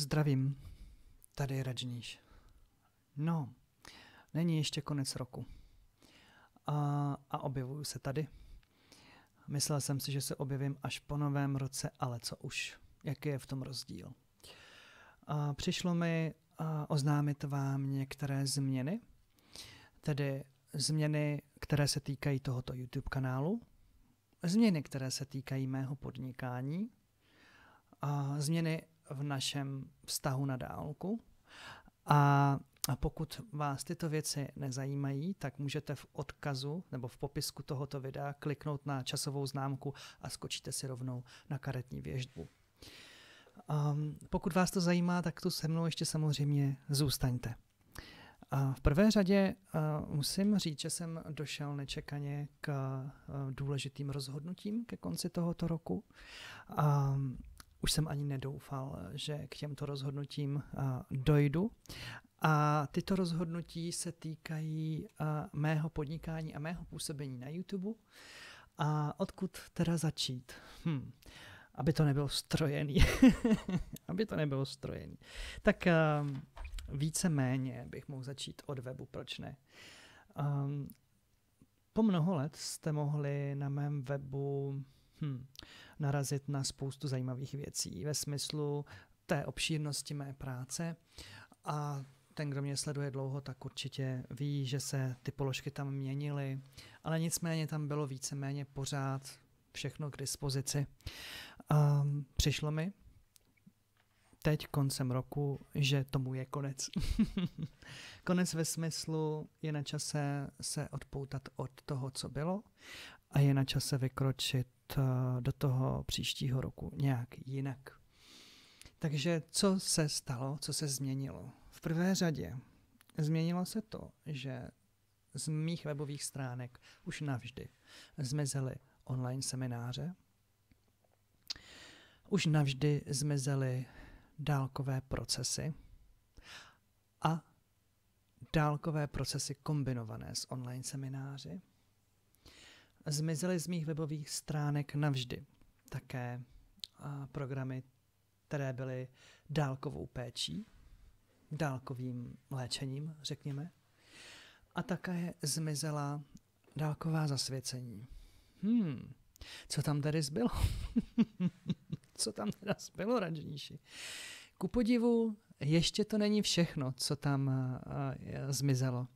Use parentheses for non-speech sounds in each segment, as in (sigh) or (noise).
Zdravím, tady je Radžníš. No, není ještě konec roku. A, a objevuju se tady. Myslel jsem si, že se objevím až po novém roce, ale co už? Jaký je v tom rozdíl? A přišlo mi a oznámit vám některé změny, tedy změny, které se týkají tohoto YouTube kanálu, změny, které se týkají mého podnikání, a změny v našem vztahu na dálku. A a pokud vás tyto věci nezajímají, tak můžete v odkazu nebo v popisku tohoto videa kliknout na časovou známku a skočíte si rovnou na karetní věžbu. Um, pokud vás to zajímá, tak tu se mnou ještě samozřejmě zůstaňte. A v prvé řadě uh, musím říct, že jsem došel nečekaně k uh, důležitým rozhodnutím ke konci tohoto roku. Um, už jsem ani nedoufal, že k těmto rozhodnutím dojdu. A tyto rozhodnutí se týkají mého podnikání a mého působení na YouTube. A odkud teda začít? Hm. Aby to nebylo strojený. (laughs) Aby to nebylo strojený. Tak více víceméně bych mohl začít od webu, proč ne? po mnoho let jste mohli na mém webu hm, narazit na spoustu zajímavých věcí ve smyslu té obšírnosti mé práce a ten, kdo mě sleduje dlouho, tak určitě ví, že se ty položky tam měnily, ale nicméně tam bylo víceméně pořád všechno k dispozici. A ehm, přišlo mi teď koncem roku, že tomu je konec. (laughs) konec ve smyslu je na čase se odpoutat od toho, co bylo a je na čase vykročit Eh, do toho příštího roku nějak jinak. Takže co se stalo, co se změnilo? V prvé řadě změnilo se to, že z mých webových stránek už navždy zmizely online semináře, už navždy zmizely dálkové procesy a dálkové procesy kombinované s online semináři zmizely z mých webových stránek navždy. Také programy, které byly dálkovou péčí, dálkovým léčením, řekněme. A také zmizela dálková zasvěcení. Hmm, co tam tady zbylo? (laughs) co tam teda zbylo, radžníši? Ku podivu, ještě to není všechno, co tam uh, zmizelo.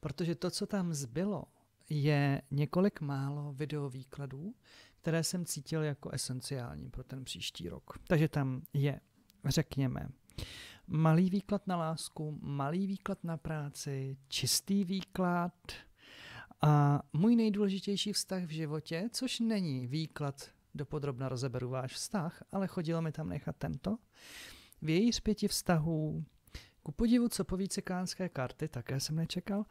Protože to, co tam zbylo, je několik málo videovýkladů, které jsem cítil jako esenciální pro ten příští rok. Takže tam je, řekněme, malý výklad na lásku, malý výklad na práci, čistý výklad a můj nejdůležitější vztah v životě, což není výklad dopodrobna rozeberu váš vztah, ale chodilo mi tam nechat tento. Vějíř pěti vztahů, ku podivu, co poví cikánské karty, také jsem nečekal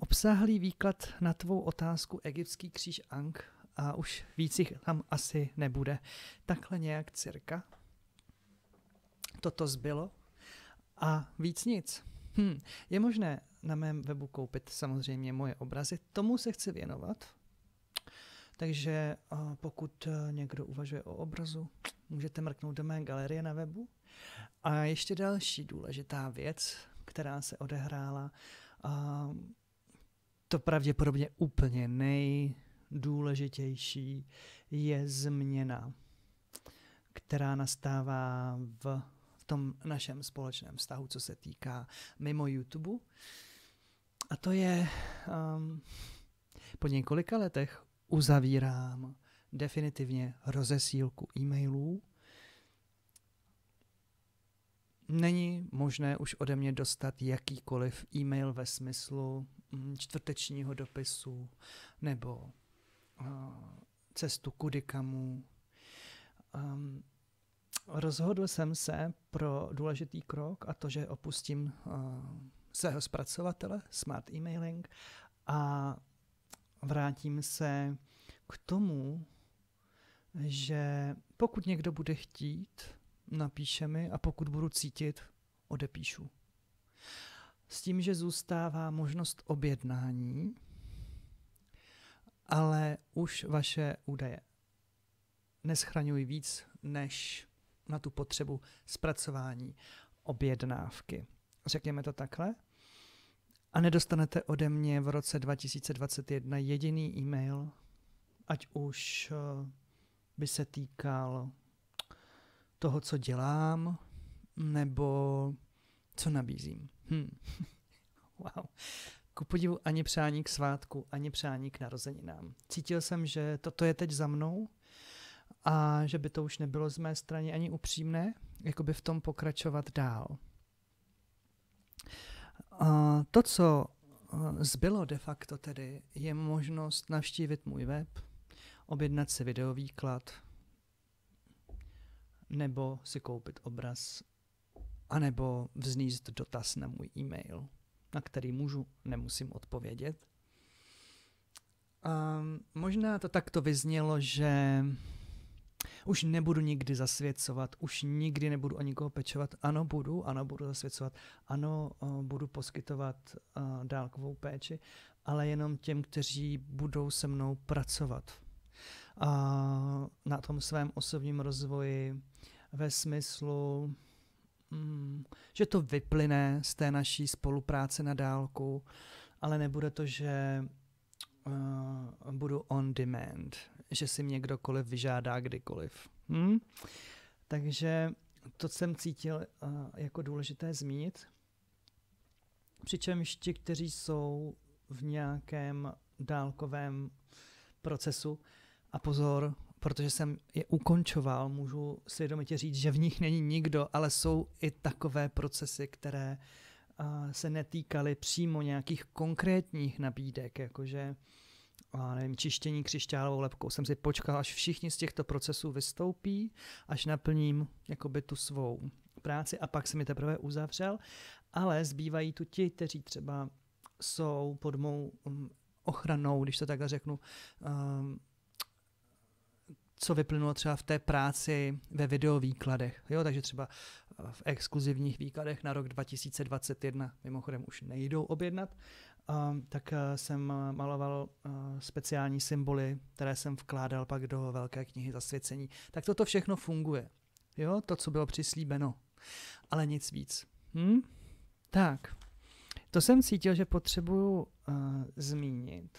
obsahlý výklad na tvou otázku egyptský kříž Ank a už víc jich tam asi nebude. Takhle nějak cirka. Toto zbylo a víc nic. Hm. Je možné na mém webu koupit samozřejmě moje obrazy, tomu se chci věnovat. Takže pokud eh, někdo uvažuje o obrazu, můžete mrknout do mé galerie na webu. A ještě další důležitá věc, která se odehrála, to pravděpodobně úplně nejdůležitější je změna, která nastává v tom našem společném vztahu, co se týká mimo YouTube. A to je, um, po několika letech uzavírám definitivně rozesílku e-mailů. Není možné už ode mě dostat jakýkoliv e-mail ve smyslu Mm, čtvrtečního dopisu nebo eh, cestu kudy kamu. Um, ehm, rozhodl jsem se pro důležitý krok a to, že opustím uh, svého zpracovatele, smart emailing, a vrátím se k tomu, že pokud někdo bude chtít, napíše mi a pokud budu cítit, odepíšu s tím, že zůstává možnost objednání, ale už vaše údaje neschraňují víc než na tu potřebu zpracování objednávky. Řekněme to takhle. A nedostanete ode mě v roce 2021 jediný e-mail, ať už eh, by se týkal toho, co dělám, nebo co nabízím? Hm. (laughs) wow. Ku podivu ani přání k svátku, ani přání k narozeninám. Cítil jsem, že toto je teď za mnou a že by to už nebylo z mé strany ani upřímné, jako by v tom pokračovat dál. A to, co eh, zbylo de facto tedy, je možnost navštívit můj web, objednat si videovýklad nebo si koupit obraz anebo vzníst dotaz na můj e-mail, na který můžu, nemusím odpovědět. A ehm, možná to takto vyznělo, že už nebudu nikdy zasvěcovat, už nikdy nebudu o nikoho pečovat. Ano, budu, ano, budu zasvěcovat, ano, eh, budu poskytovat eh, dálkovou péči, ale jenom těm, kteří budou se mnou pracovat. A na tom svém osobním rozvoji ve smyslu Mm, že to vyplyne z té naší spolupráce na dálku, ale nebude to, že uh, budu on demand, že si mě kdokoliv vyžádá kdykoliv. Hm? Takže to jsem cítil uh, jako důležité zmínit. Přičemž ti, kteří jsou v nějakém dálkovém procesu, a pozor, protože jsem je ukončoval, můžu svědomitě říct, že v nich není nikdo, ale jsou i takové procesy, které eh, se netýkaly přímo nějakých konkrétních nabídek, jakože a nevím, čištění křišťálovou lepkou. Jsem si počkal, až všichni z těchto procesů vystoupí, až naplním jakoby tu svou práci a pak se mi teprve uzavřel, ale zbývají tu ti, kteří třeba jsou pod mou mm, ochranou, když to takhle řeknu, um, co vyplynulo třeba v té práci ve videovýkladech. Jo, takže třeba eh, v exkluzivních výkladech na rok 2021, mimochodem už nejdou objednat, ehm, tak eh, jsem maloval eh, speciální symboly, které jsem vkládal pak do velké knihy zasvěcení. Tak toto všechno funguje. Jo, to, co bylo přislíbeno. Ale nic víc. Hm? Tak, to jsem cítil, že potřebuju uh, zmínit,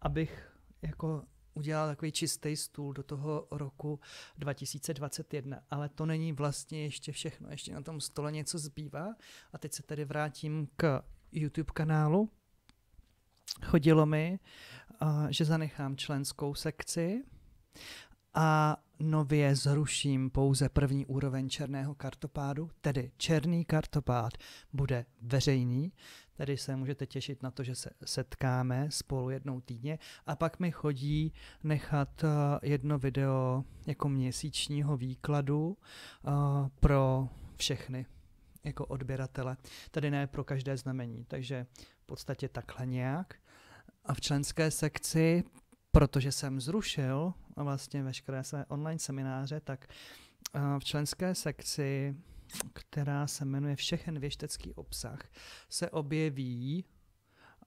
abych jako udělal takový čistý stůl do toho roku 2021, ale to není vlastně ještě všechno, ještě na tom stole něco zbývá a teď se tedy vrátím k YouTube kanálu. Chodilo mi, že zanechám členskou sekci a nově zruším pouze první úroveň černého kartopádu, tedy černý kartopád bude veřejný, tedy se můžete těšit na to, že se setkáme spolu jednou týdně a pak mi chodí nechat eh, jedno video jako měsíčního výkladu eh, pro všechny jako odběratele, tedy ne pro každé znamení, takže v podstatě takhle nějak. A v členské sekci protože jsem zrušil vlastně veškeré své online semináře, tak eh, v členské sekci, která se jmenuje Všechen věštecký obsah, se objeví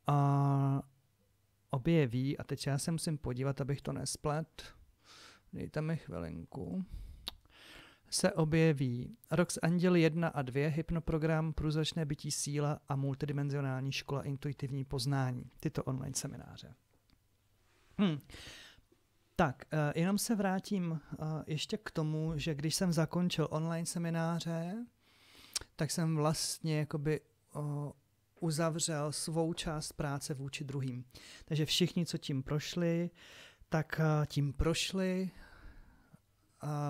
a objeví, a teď já se musím podívat, abych to nesplet, dejte mi chvilinku, se objeví Rox Anděl 1 a 2, hypnoprogram, průzračné bytí síla a multidimenzionální škola intuitivní poznání, tyto online semináře. Hmm. Tak, eh, jenom se vrátím eh, ještě k tomu, že když jsem zakončil online semináře, tak jsem vlastně jakoby eh, uzavřel svou část práce vůči druhým. Takže všichni, co tím prošli, tak tím prošli,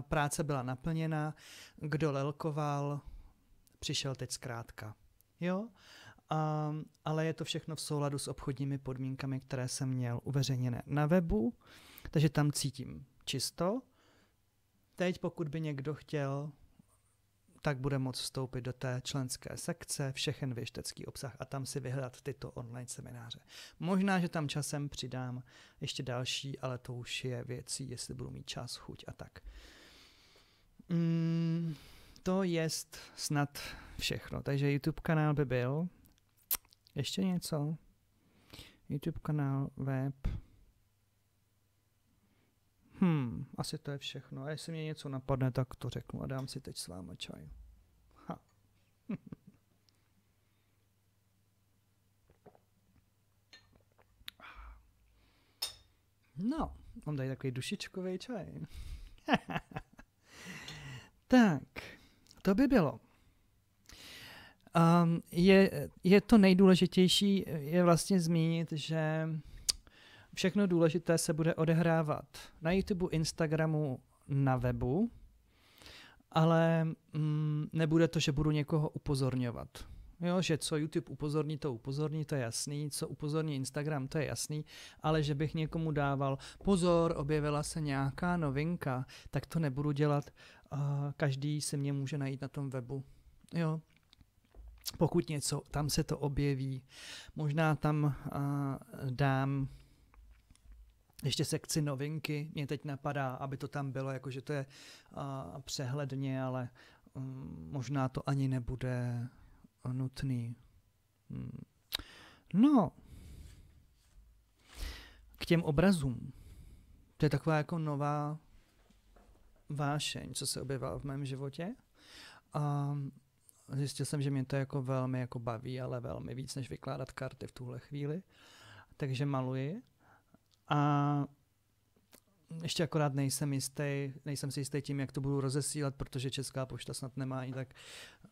práce byla naplněna, kdo lelkoval, přišel teď zkrátka. Jo? Um, ale je to všechno v souladu s obchodními podmínkami, které jsem měl uveřejněné na webu, takže tam cítím čisto. Teď, pokud by někdo chtěl, tak bude moct vstoupit do té členské sekce všechen věštecký obsah a tam si vyhledat tyto online semináře. Možná, že tam časem přidám ještě další, ale to už je věcí, jestli budu mít čas, chuť a tak. Mm, to jest snad všechno. Takže YouTube kanál by byl, ještě něco? YouTube kanál, web. Hmm, asi to je všechno. A jestli mě něco napadne, tak to řeknu a dám si teď s váma čaj. Ha. (laughs) No, mám tady takový dušičkový čaj. (laughs) tak, to by bylo. Um, je, je to nejdůležitější, je vlastně zmínit, že všechno důležité se bude odehrávat na YouTube, Instagramu, na webu, ale mm, nebude to, že budu někoho upozorňovat. Jo, že co YouTube upozorní, to upozorní, to je jasný, co upozorní Instagram, to je jasný, ale že bych někomu dával pozor, objevila se nějaká novinka, tak to nebudu dělat. Uh, každý si mě může najít na tom webu. Jo, pokud něco, tam se to objeví. Možná tam uh, dám ještě sekci novinky, mě teď napadá, aby to tam bylo, jakože to je uh, přehledně, ale um, možná to ani nebude nutný. Hmm. No, k těm obrazům. To je taková jako nová vášeň, co se objevila v mém životě. Um, zjistil jsem, že mě to jako velmi jako baví, ale velmi víc, než vykládat karty v tuhle chvíli. Takže maluji. A ještě akorát nejsem jistý, nejsem si jistý tím, jak to budu rozesílat, protože Česká pošta snad nemá ani tak,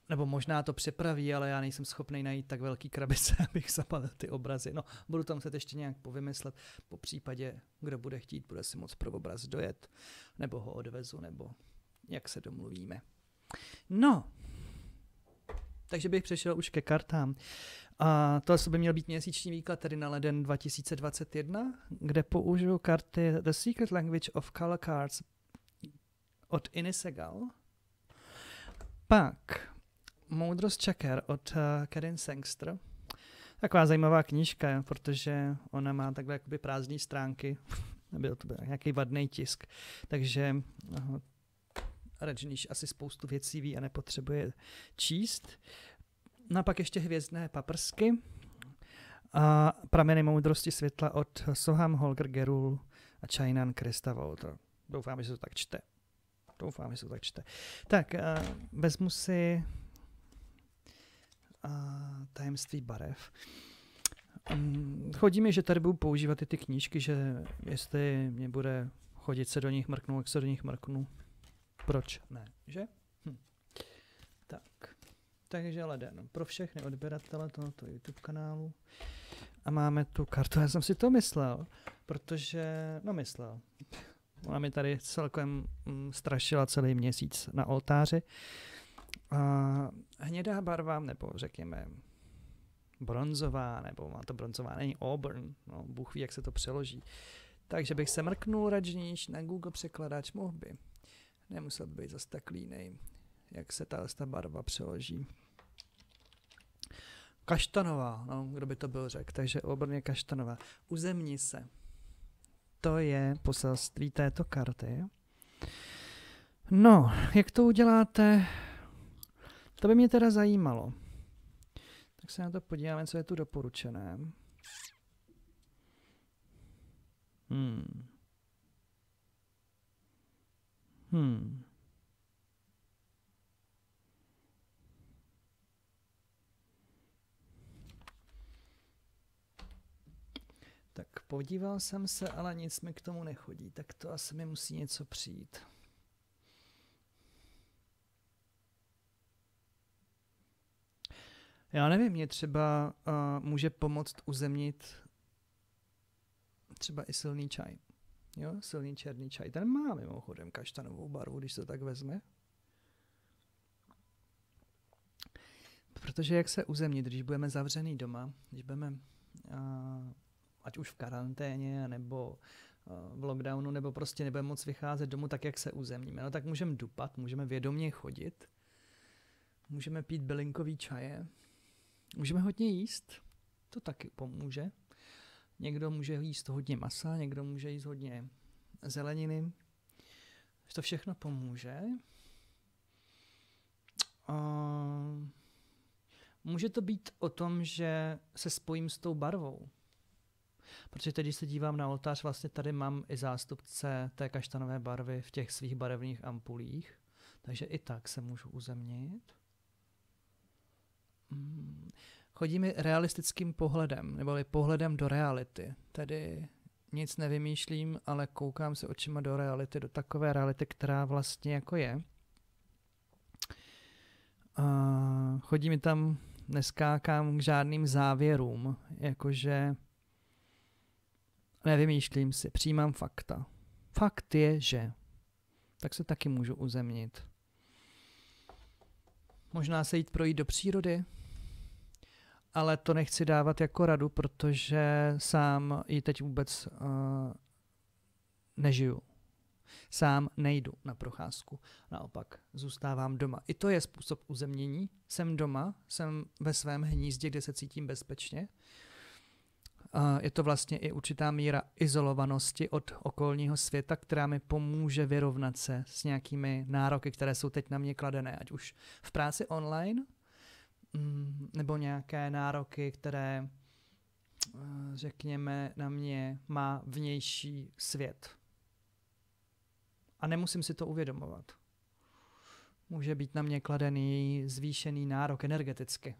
nebo možná to přepraví, ale já nejsem schopný najít tak velký krabice, (laughs) abych zapadl ty obrazy. No, budu tam se ještě nějak povymyslet, po případě, kdo bude chtít, bude si moc pro obraz dojet, nebo ho odvezu, nebo jak se domluvíme. No, takže bych přešel už ke kartám. A to by měl být měsíční výklad tedy na leden 2021, kde použiju karty The Secret Language of Color Cards od Inisegal. Pak Moudrost čaker od uh, eh, Karin Taková zajímavá knížka, protože ona má takhle jakoby prázdné stránky. (laughs) Byl to byl nějaký vadný tisk. Takže uh, Rajneesh asi spoustu věcí ví a nepotřebuje číst. No a pak ještě hvězdné paprsky a prameny moudrosti světla od Soham Holger Gerul a Chinan Krista Walter. Doufám, že se to tak čte. Doufám, že se to tak čte. Tak, uh, vezmu si uh, tajemství barev. Um, chodí mi, že tady budu používat i ty knížky, že jestli mě bude chodit se do nich mrknu, jak se do nich mrknu proč ne, že? Hm. Tak. Takže leden pro všechny odběratele tohoto YouTube kanálu. A máme tu kartu, já jsem si to myslel, protože, no myslel. Ona mi tady celkem mm, strašila celý měsíc na oltáři. A hnědá barva, nebo řekněme bronzová, nebo má to bronzová, není Auburn, no, Bůh ví, jak se to přeloží. Takže bych se mrknul radžníš na Google překladač, mohl by nemusel by být zase tak línej, jak se ta, ta barva přeloží. Kaštanová, no, kdo by to byl řekl, takže obrně kaštanová. Uzemni se. To je poselství této karty. No, jak to uděláte? To by mě teda zajímalo. Tak se na to podíváme, co je tu doporučené. Hmm. Hmm. Tak podíval jsem se, ale nic mi k tomu nechodí, tak to asi mi musí něco přijít. Já nevím, mě třeba uh, může pomoct uzemnit třeba i silný čaj. Jo, silný černý čaj. Ten má mimochodem kaštanovou barvu, když se tak vezme. Protože jak se uzemnit, když budeme zavřený doma, když budeme a, ať už v karanténě, nebo v lockdownu, nebo prostě nebudeme moc vycházet domů tak, jak se uzemníme. No tak můžeme dupat, můžeme vědomě chodit, můžeme pít bylinkový čaje, můžeme hodně jíst, to taky pomůže. Někdo může jíst hodně masa, někdo může jíst hodně zeleniny. To všechno pomůže. A může to být o tom, že se spojím s tou barvou. Protože teď, když se dívám na oltář, vlastně tady mám i zástupce té kaštanové barvy v těch svých barevných ampulích. Takže i tak se můžu uzemnit. Hmm. Chodíme realistickým pohledem, neboli pohledem do reality. Tedy nic nevymýšlím, ale koukám se očima do reality, do takové reality, která vlastně jako je. A chodí mi tam, neskákám k žádným závěrům, jakože nevymýšlím si, přijímám fakta. Fakt je, že. Tak se taky můžu uzemnit. Možná se jít projít do přírody, ale to nechci dávat jako radu, protože sám ji teď vůbec uh, nežiju. Sám nejdu na procházku, naopak zůstávám doma. I to je způsob uzemnění. Jsem doma, jsem ve svém hnízdě, kde se cítím bezpečně. je to vlastně i určitá míra izolovanosti od okolního světa, která mi pomůže vyrovnat se s nějakými nároky, které jsou teď na mě kladené, ať už v práci online – Mm, nebo nějaké nároky, které, eh, řekněme, na mě má vnější svět. A nemusím si to uvědomovat. Může být na mě kladený zvýšený nárok energeticky.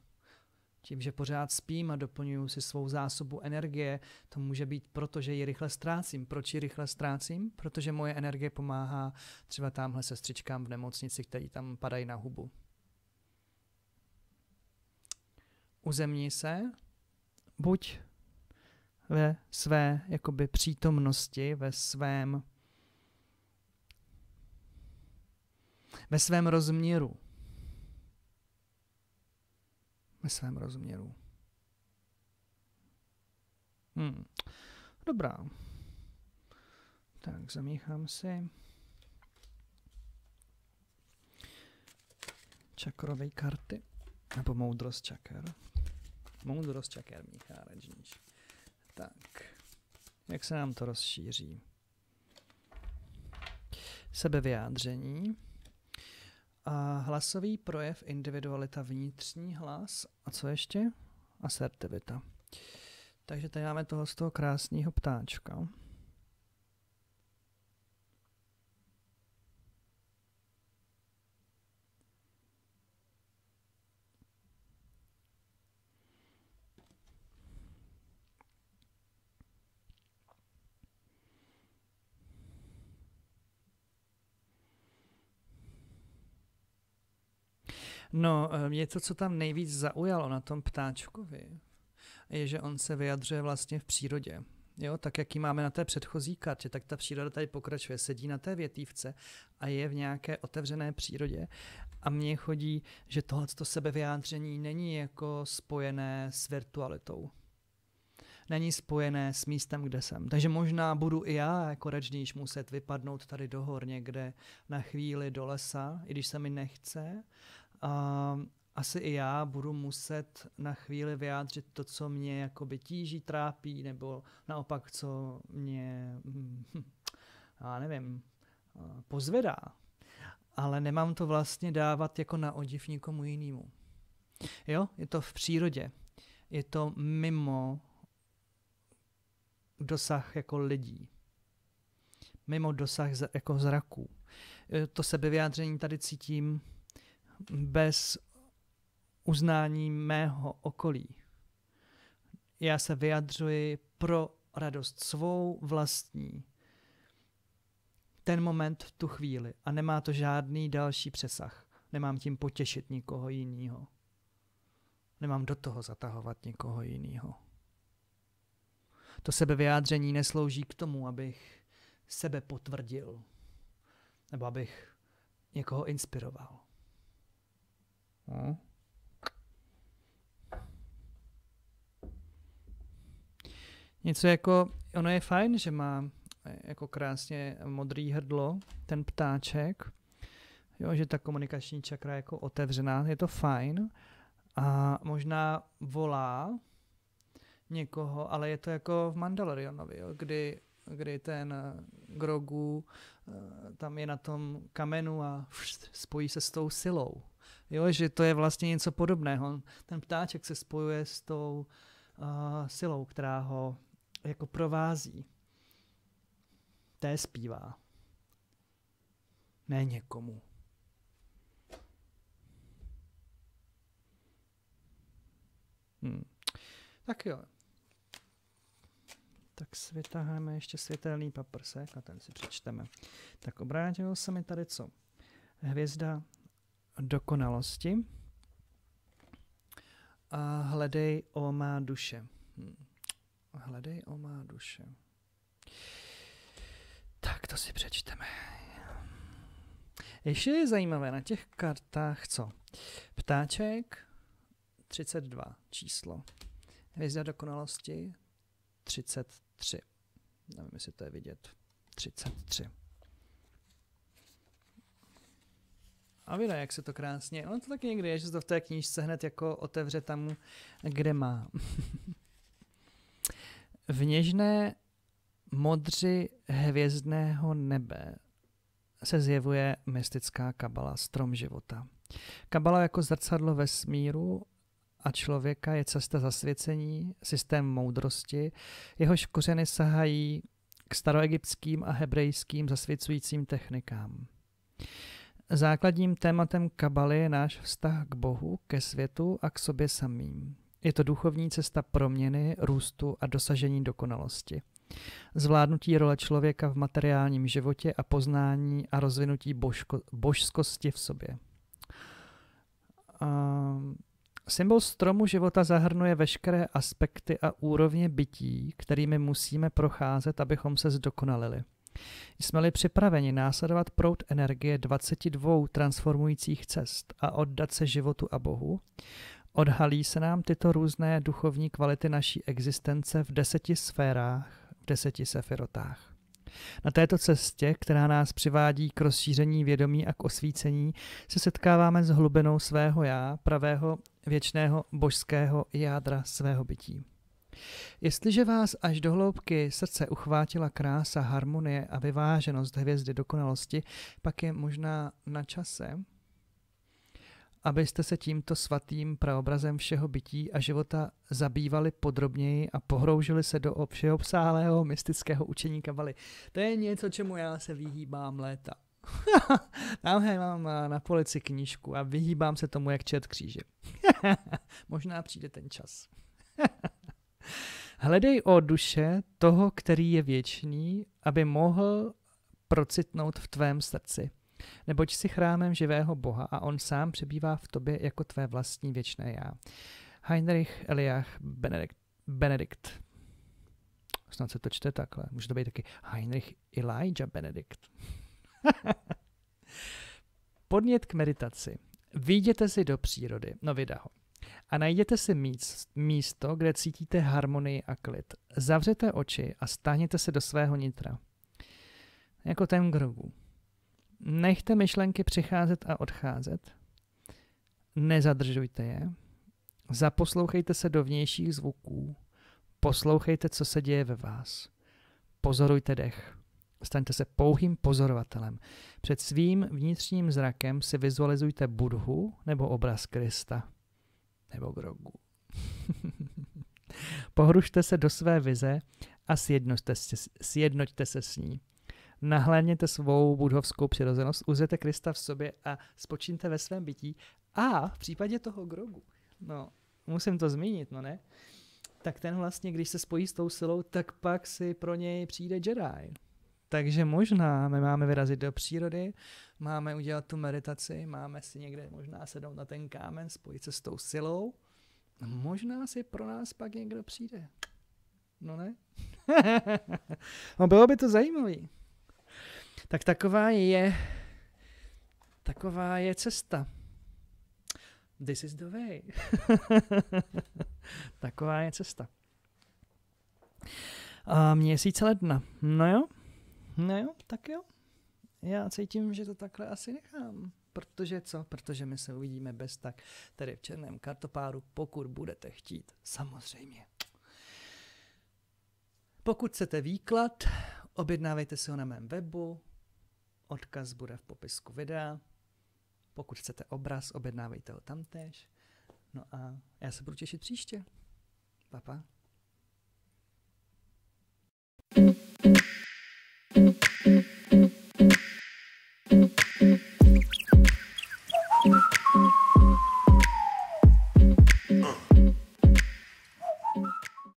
Tím, že pořád spím a doplňuju si svou zásobu energie, to může být proto, že ji rychle ztrácím. Proč ji rychle ztrácím? Protože moje energie pomáhá třeba tamhle sestřičkám v nemocnici, který tam padají na hubu. uzemní se, buď ve své jakoby přítomnosti, ve svém ve svém rozměru. Ve svém rozměru. Hmm. Dobrá. Tak, zamíchám si. Čakrové karty. Nebo moudrost čaker. Moudrost čakerních náradníž. Tak. Jak se nám to rozšíří? Sebevyjádření. A hlasový projev, individualita, vnitřní hlas. A co ještě? Asertivita. Takže tady máme toho z toho krásného ptáčka. No, eh, mě to, co tam nejvíc zaujalo na tom ptáčkovi, je, že on se vyjadřuje vlastně v přírodě. Jo, tak jaký máme na té předchozí kartě, tak ta příroda tady pokračuje, sedí na té větívce a je v nějaké otevřené přírodě a mně chodí, že tohleto sebevyjádření není jako spojené s virtualitou. Není spojené s místem, kde jsem. Takže možná budu i já jako rečníš muset vypadnout tady do hor někde na chvíli do lesa, i když se mi nechce, a ehm, asi i já budu muset na chvíli vyjádřit to, co mě jakoby tíží, trápí, nebo naopak, co mě, hm, (laughs) já nevím, eh, pozvedá. Ale nemám to vlastně dávat jako na odiv nikomu jinému. Jo, je to v přírodě. Je to mimo dosah jako lidí. Mimo dosah jako zraků. Eh, to sebevyjádření tady cítím bez uznání mého okolí. Já se vyjadřuji pro radost svou vlastní. Ten moment, v tu chvíli. A nemá to žádný další přesah. Nemám tím potěšit nikoho jiného. Nemám do toho zatahovat nikoho jiného. To sebevyjádření neslouží k tomu, abych sebe potvrdil. Nebo abych někoho inspiroval. No. Něco jako, ono je fajn, že má eh, jako krásně modrý hrdlo, ten ptáček, jo, že ta komunikační čakra je jako otevřená, je to fajn a možná volá někoho, ale je to jako v Mandalorianovi, jo, kdy kdy ten eh, Grogu eh, tam je na tom kamenu a (laughs) spojí se s tou silou. Jo, že to je vlastně něco podobného. Ten ptáček se spojuje s tou uh, silou, která ho jako provází. Té zpívá. Ne někomu. Hmm. Tak jo. Tak si vytáhneme ještě světelný paprsek a ten si přečteme. Tak obrátilo se mi tady co? Hvězda dokonalosti a hledej o má duše. Hm. Hledej o má duše. Tak to si přečteme. Ještě je zajímavé na těch kartách co? Ptáček 32 číslo. Hvězda dokonalosti 33 33. Nevím, jestli to je vidět. 33. A vidíte, jak se to krásně. On to taky někdy je, že se to v té knížce hned jako otevře tam, kde má. (laughs) v něžné modři hvězdného nebe se zjevuje mystická kabala, strom života. Kabala jako zrcadlo vesmíru a člověka je cesta zasvěcení, systém moudrosti, jehož kořeny sahají k staroegyptským a hebrejským zasvěcujícím technikám. Základním tématem kabaly je náš vztah k Bohu, ke světu a k sobě samým. Je to duchovní cesta proměny, růstu a dosažení dokonalosti. Zvládnutí role člověka v materiálním životě a poznání a rozvinutí božko, božskosti v sobě. Um, Symbol stromu života zahrnuje veškeré aspekty a úrovně bytí, kterými musíme procházet, abychom se zdokonalili. Jsme-li připraveni následovat proud energie 22 transformujících cest a oddat se životu a Bohu, odhalí se nám tyto různé duchovní kvality naší existence v deseti sférách, v deseti sefirotách. Na této cestě, která nás přivádí k rozšíření vědomí a k osvícení, se setkáváme s hlubinou svého já, pravého věčného božského jádra svého bytí. Jestliže vás až do hloubky srdce uchvátila krása, harmonie a vyváženost hvězdy dokonalosti, pak je možná na čase, abyste se tímto svatým praobrazem všeho bytí a života zabývali podrobněji a pohroužili se do všeobsálého mystického učení kavaly. To je něco, čemu já se vyhýbám léta. (laughs) Tamhle mám eh, na polici knížku a vyhýbám se tomu, jak čet kříže. (laughs) Možná přijde ten čas. (laughs) Hledej o duše toho, který je věčný, aby mohl procitnout v tvém srdci. Neboť si chrámem živého Boha a on sám přebývá v tobě jako tvé vlastní věčné já. Heinrich Eliach Benedikt. Benedikt. Snad se to čte takhle. Může to být taky Heinrich Elijah Benedikt. (laughs) Podnět k meditaci. Výjděte si do přírody, no vyda ho. A najděte si místo, kde cítíte harmonii a klid. Zavřete oči a stáhněte se do svého nitra. Jako ten grogu. Nechte myšlenky přicházet a odcházet. Nezadržujte je. Zaposlouchejte se do vnějších zvuků. Poslouchejte, co se děje ve vás. Pozorujte dech. Staňte se pouhým pozorovatelem. Před svým vnitřním zrakem si vizualizujte budhu nebo obraz Krista. Nebo grogu. (laughs) Pohrušte se do své vize a sjednoťte se, sjednoťte se s ní. Nahlédněte svou budhovskou přirozenost, uzvěte Krista v sobě a spočíňte ve svém bytí a v případě toho grogu. No, musím to zmínit, no ne? Tak ten vlastně, když se spojí s tou silou, tak pak si pro něj přijde Jedi. Takže možná my máme vyrazit do přírody, máme udělat tu meditaci, máme si někde možná sednout na ten kámen, spojit se s tou silou. Možná si pro nás pak někdo přijde. No ne? (laughs) no bylo by to zajímavé. Tak taková je taková je cesta. This is the way. (laughs) taková je cesta. A měsíc ledna. No jo, No jo, tak jo. Já cítím, že to takhle asi nechám. Protože co? Protože my se uvidíme bez tak tady v černém kartopáru, pokud budete chtít, samozřejmě. Pokud chcete výklad, objednávejte si ho na mém webu, odkaz bude v popisku videa. Pokud chcete obraz, objednávejte ho tam No a já se budu těšit příště. Papa. Pa.